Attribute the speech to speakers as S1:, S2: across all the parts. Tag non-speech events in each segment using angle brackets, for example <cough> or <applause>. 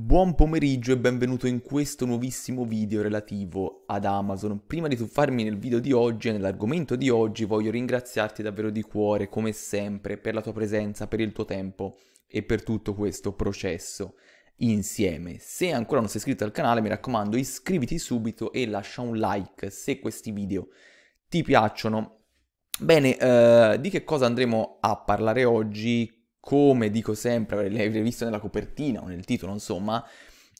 S1: Buon pomeriggio e benvenuto in questo nuovissimo video relativo ad Amazon. Prima di tuffarmi nel video di oggi e nell'argomento di oggi voglio ringraziarti davvero di cuore, come sempre, per la tua presenza, per il tuo tempo e per tutto questo processo insieme. Se ancora non sei iscritto al canale mi raccomando iscriviti subito e lascia un like se questi video ti piacciono. Bene, eh, di che cosa andremo a parlare oggi? come dico sempre, l'avrei visto nella copertina o nel titolo, insomma,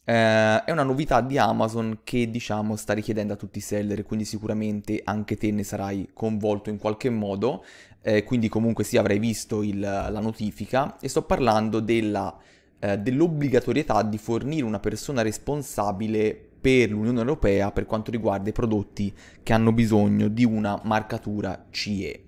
S1: eh, è una novità di Amazon che diciamo sta richiedendo a tutti i seller, quindi sicuramente anche te ne sarai coinvolto in qualche modo, eh, quindi comunque sì avrai visto il, la notifica e sto parlando della, eh, dell'obbligatorietà di fornire una persona responsabile per l'Unione Europea per quanto riguarda i prodotti che hanno bisogno di una marcatura CE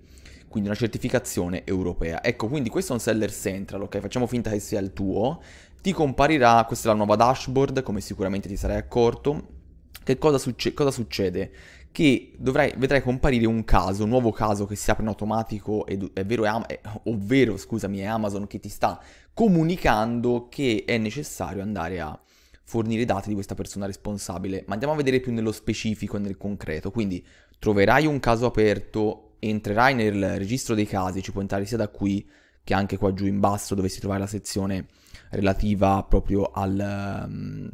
S1: quindi una certificazione europea. Ecco, quindi questo è un seller central, ok? Facciamo finta che sia il tuo. Ti comparirà, questa è la nuova dashboard, come sicuramente ti sarai accorto. Che cosa, succe cosa succede? Che dovrai, vedrai comparire un caso, un nuovo caso che si apre in automatico, ed, è vero, è Am- è, eh, ovvero, scusami, è Amazon che ti sta comunicando che è necessario andare a fornire dati di questa persona responsabile. Ma andiamo a vedere più nello specifico e nel concreto. Quindi troverai un caso aperto entrerai nel registro dei casi, ci puoi entrare sia da qui che anche qua giù in basso dove si trova la sezione relativa proprio al, um,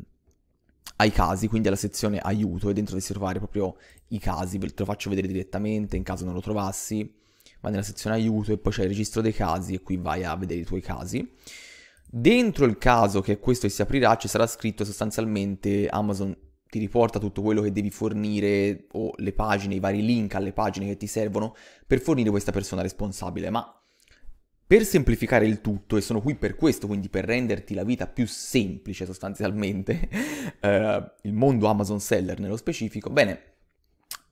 S1: ai casi, quindi alla sezione aiuto e dentro dovresti trovare proprio i casi, te lo faccio vedere direttamente in caso non lo trovassi, vai nella sezione aiuto e poi c'è il registro dei casi e qui vai a vedere i tuoi casi. Dentro il caso che è questo che si aprirà ci sarà scritto sostanzialmente Amazon ti riporta tutto quello che devi fornire o le pagine, i vari link alle pagine che ti servono per fornire questa persona responsabile, ma per semplificare il tutto, e sono qui per questo, quindi per renderti la vita più semplice sostanzialmente, <laughs> eh, il mondo Amazon Seller nello specifico, bene,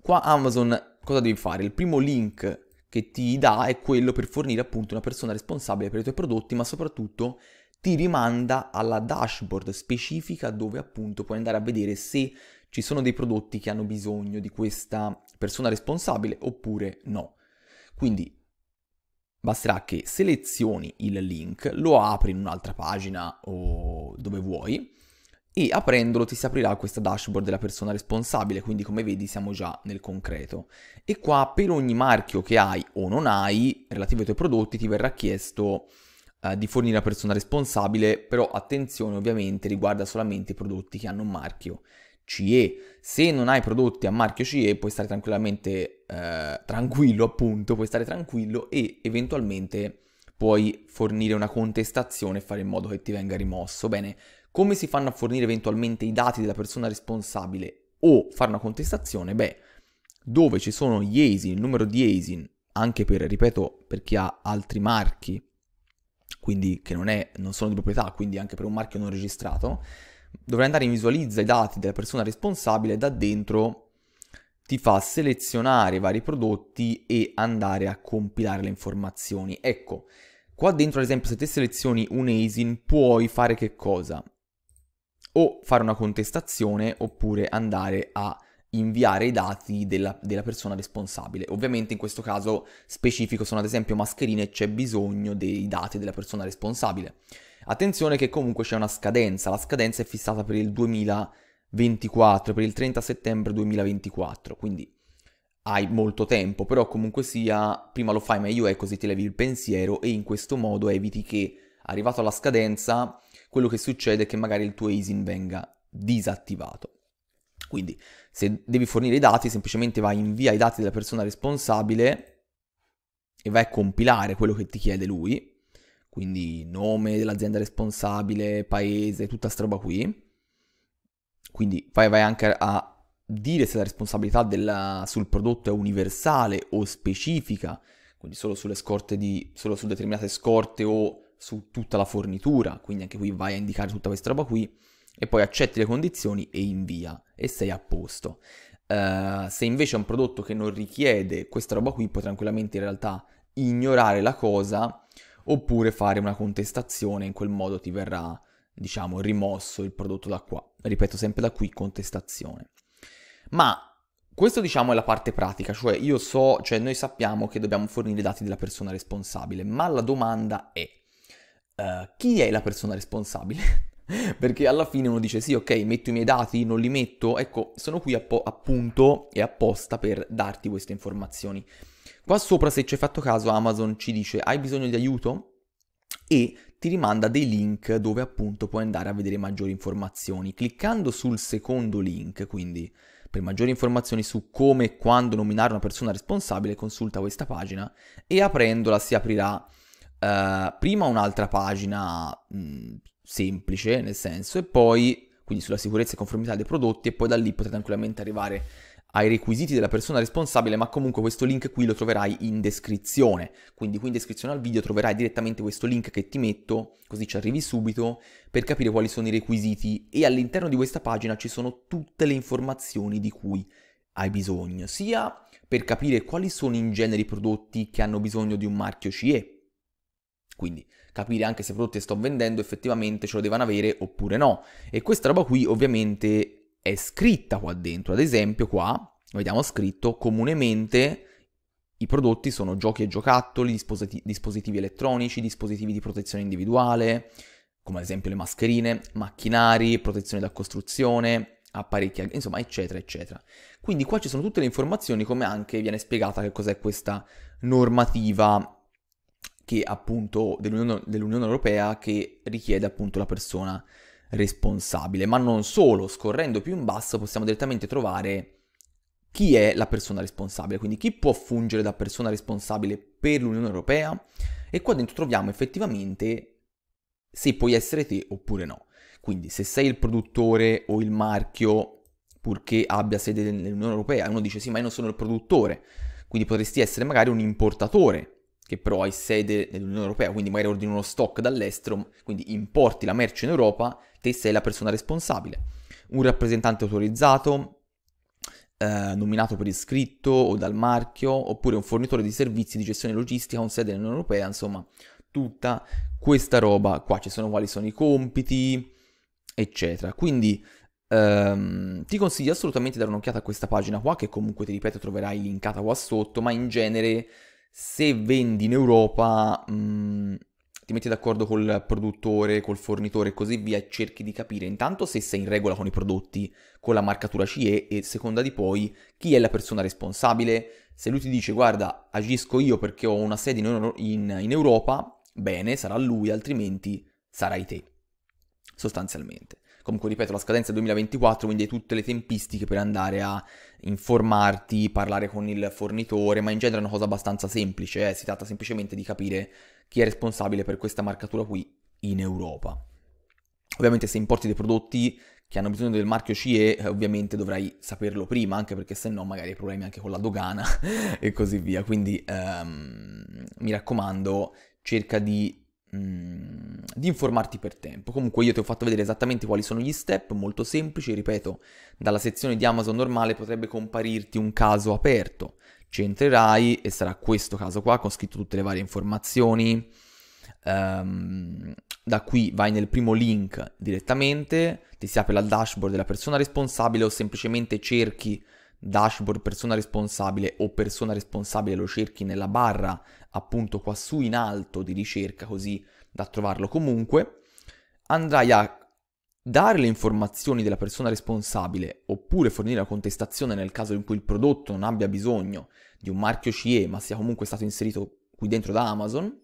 S1: qua Amazon cosa devi fare? Il primo link che ti dà è quello per fornire appunto una persona responsabile per i tuoi prodotti, ma soprattutto ti rimanda alla dashboard specifica dove appunto puoi andare a vedere se ci sono dei prodotti che hanno bisogno di questa persona responsabile oppure no. Quindi basterà che selezioni il link, lo apri in un'altra pagina o dove vuoi e aprendolo ti si aprirà questa dashboard della persona responsabile, quindi come vedi siamo già nel concreto. E qua per ogni marchio che hai o non hai relativo ai tuoi prodotti ti verrà chiesto eh, di fornire la persona responsabile, però attenzione ovviamente riguarda solamente i prodotti che hanno un marchio CE. Se non hai prodotti a marchio CE puoi stare tranquillamente eh, tranquillo, appunto, puoi stare tranquillo e eventualmente puoi fornire una contestazione e fare in modo che ti venga rimosso. Bene, come si fanno a fornire eventualmente i dati della persona responsabile o fare una contestazione? Beh, dove ci sono gli ASIN, il numero di ASIN, anche per, ripeto, per chi ha altri marchi quindi che non, è, non sono di proprietà, quindi anche per un marchio non registrato, dovrai andare in visualizza i dati della persona responsabile e da dentro ti fa selezionare vari prodotti e andare a compilare le informazioni. Ecco, qua dentro ad esempio se te selezioni un ASIN puoi fare che cosa? O fare una contestazione oppure andare a inviare i dati della, della, persona responsabile. Ovviamente in questo caso specifico sono ad esempio mascherine e c'è bisogno dei dati della persona responsabile. Attenzione che comunque c'è una scadenza, la scadenza è fissata per il 2024, per il 30 settembre 2024, quindi hai molto tempo, però comunque sia prima lo fai meglio è così ti levi il pensiero e in questo modo eviti che arrivato alla scadenza quello che succede è che magari il tuo easing venga disattivato. Quindi se devi fornire i dati, semplicemente vai invia i dati della persona responsabile e vai a compilare quello che ti chiede lui, quindi nome dell'azienda responsabile, paese, tutta sta roba qui. Quindi vai, vai anche a dire se la responsabilità della, sul prodotto è universale o specifica, quindi solo, di, solo su determinate scorte o su tutta la fornitura, quindi anche qui vai a indicare tutta questa roba qui e poi accetti le condizioni e invia e sei a posto. Uh, se invece è un prodotto che non richiede questa roba qui, puoi tranquillamente in realtà ignorare la cosa oppure fare una contestazione, in quel modo ti verrà, diciamo, rimosso il prodotto da qua. Ripeto sempre da qui contestazione. Ma questo diciamo è la parte pratica, cioè io so, cioè noi sappiamo che dobbiamo fornire i dati della persona responsabile, ma la domanda è uh, chi è la persona responsabile? <laughs> <laughs> Perché alla fine uno dice sì, ok, metto i miei dati, non li metto. Ecco, sono qui appo- appunto e apposta per darti queste informazioni. Qua sopra, se ci hai fatto caso, Amazon ci dice hai bisogno di aiuto? E ti rimanda dei link dove appunto puoi andare a vedere maggiori informazioni. Cliccando sul secondo link, quindi per maggiori informazioni su come e quando nominare una persona responsabile, consulta questa pagina e aprendola si aprirà eh, prima un'altra pagina mh, semplice, nel senso, e poi, quindi sulla sicurezza e conformità dei prodotti, e poi da lì potrai tranquillamente arrivare ai requisiti della persona responsabile, ma comunque questo link qui lo troverai in descrizione. Quindi qui in descrizione al video troverai direttamente questo link che ti metto, così ci arrivi subito per capire quali sono i requisiti e all'interno di questa pagina ci sono tutte le informazioni di cui hai bisogno, sia per capire quali sono in genere i prodotti che hanno bisogno di un marchio CE, quindi capire anche se i prodotti che sto vendendo effettivamente ce lo devono avere oppure no. E questa roba qui ovviamente è scritta qua dentro. Ad esempio qua vediamo scritto comunemente i prodotti sono giochi e giocattoli, dispositi- dispositivi elettronici, dispositivi di protezione individuale, come ad esempio le mascherine, macchinari, protezione da costruzione, apparecchi, insomma, eccetera, eccetera. Quindi qua ci sono tutte le informazioni, come anche viene spiegata che cos'è questa normativa che appunto dell'Unione, dell'Unione Europea che richiede appunto la persona responsabile, ma non solo, scorrendo più in basso possiamo direttamente trovare chi è la persona responsabile, quindi chi può fungere da persona responsabile per l'Unione Europea e qua dentro troviamo effettivamente se puoi essere te oppure no. Quindi se sei il produttore o il marchio purché abbia sede nell'Unione Europea, uno dice sì ma io non sono il produttore, quindi potresti essere magari un importatore che però hai sede nell'Unione Europea, quindi magari ordini uno stock dall'estero, quindi importi la merce in Europa, te sei la persona responsabile. Un rappresentante autorizzato, eh, nominato per iscritto o dal marchio, oppure un fornitore di servizi di gestione logistica con sede nell'Unione Europea, insomma, tutta questa roba qua, ci sono quali sono i compiti, eccetera. Quindi ehm, ti consiglio assolutamente di dare un'occhiata a questa pagina qua, che comunque ti ripeto troverai linkata qua sotto, ma in genere se vendi in Europa mh, mm, ti metti d'accordo col produttore, col fornitore e così via cerchi di capire intanto se sei in regola con i prodotti, con la marcatura CE e seconda di poi chi è la persona responsabile. Se lui ti dice guarda agisco io perché ho una sede in, in, in Europa, bene, sarà lui, altrimenti sarai te, sostanzialmente comunque ripeto la scadenza è 2024, quindi hai tutte le tempistiche per andare a informarti, parlare con il fornitore, ma in genere è una cosa abbastanza semplice, eh? si tratta semplicemente di capire chi è responsabile per questa marcatura qui in Europa. Ovviamente se importi dei prodotti che hanno bisogno del marchio CE, eh, ovviamente dovrai saperlo prima, anche perché se no magari hai problemi anche con la dogana <laughs> e così via. Quindi ehm, mi raccomando, cerca di Mm, di informarti per tempo. Comunque io ti ho fatto vedere esattamente quali sono gli step, molto semplici, ripeto, dalla sezione di Amazon normale potrebbe comparirti un caso aperto. Ci entrerai e sarà questo caso qua con scritto tutte le varie informazioni. Um, da qui vai nel primo link direttamente, ti si apre la dashboard della persona responsabile o semplicemente cerchi dashboard persona responsabile o persona responsabile lo cerchi nella barra appunto quassù in alto di ricerca così da trovarlo comunque, andrai a dare le informazioni della persona responsabile oppure fornire la contestazione nel caso in cui il prodotto non abbia bisogno di un marchio CE ma sia comunque stato inserito qui dentro da Amazon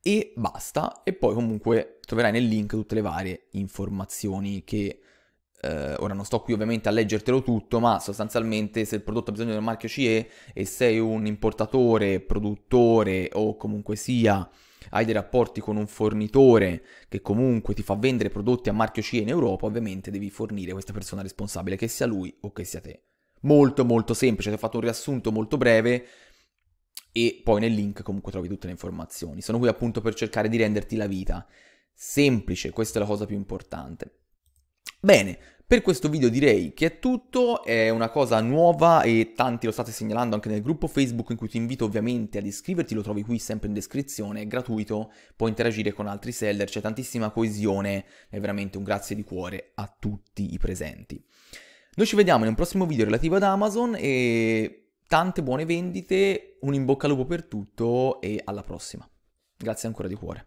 S1: e basta e poi comunque troverai nel link tutte le varie informazioni che eh, ora non sto qui ovviamente a leggertelo tutto, ma sostanzialmente se il prodotto ha bisogno del marchio CE e sei un importatore, produttore o comunque sia hai dei rapporti con un fornitore che comunque ti fa vendere prodotti a marchio CE in Europa, ovviamente devi fornire questa persona responsabile, che sia lui o che sia te. Molto molto semplice, ti ho fatto un riassunto molto breve e poi nel link comunque trovi tutte le informazioni. Sono qui appunto per cercare di renderti la vita semplice, questa è la cosa più importante. Bene, per questo video direi che è tutto, è una cosa nuova e tanti lo state segnalando anche nel gruppo Facebook in cui ti invito ovviamente ad iscriverti, lo trovi qui sempre in descrizione, è gratuito, puoi interagire con altri seller, c'è tantissima coesione, è veramente un grazie di cuore a tutti i presenti. Noi ci vediamo in un prossimo video relativo ad Amazon e tante buone vendite, un in bocca al lupo per tutto e alla prossima. Grazie ancora di cuore.